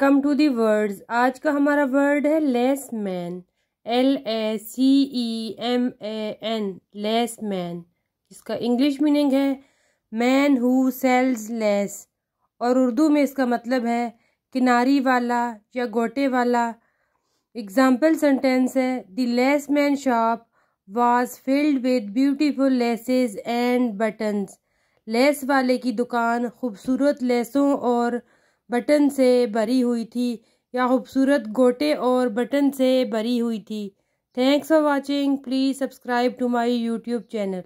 come to the words आज का हमारा वर्ड है laceman L A C E M A N laceman इसका English meaning है मैन हु सेल्स लेस और उर्दू में इसका मतलब है किनारी वाला या गोटे वाला एग्ज़ाम्पल सेंटेंस है the laceman shop was filled with beautiful laces and buttons lace वाले की दुकान खूबसूरत लेसों और बटन से भरी हुई थी या खूबसूरत गोटे और बटन से भरी हुई थी thanks for watching please subscribe to my YouTube channel